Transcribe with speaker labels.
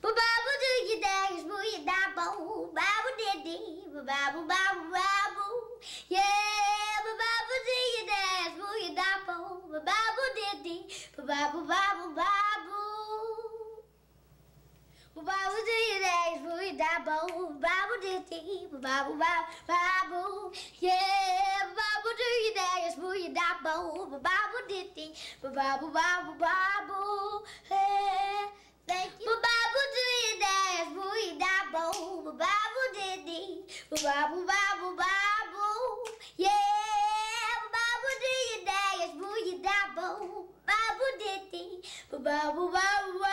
Speaker 1: Ba ba ba do you dash, boo you da bo, ba ba diddy, ba ba ba ba ba Yeah, ba ba do you dash, boo you da ba ba diddy, ba ba ba ba ba Ba ba ba do you dash, boo you da bo, ba ba diddy, ba ba ba ba ba Yeah, ba ba do you dash, boo you da ba ba diddy, ba ba ba ba ba. Babble, ba babble. Yeah, babble, do your dash, boo, you dabble. Babble, ditty. Babble, ba babble.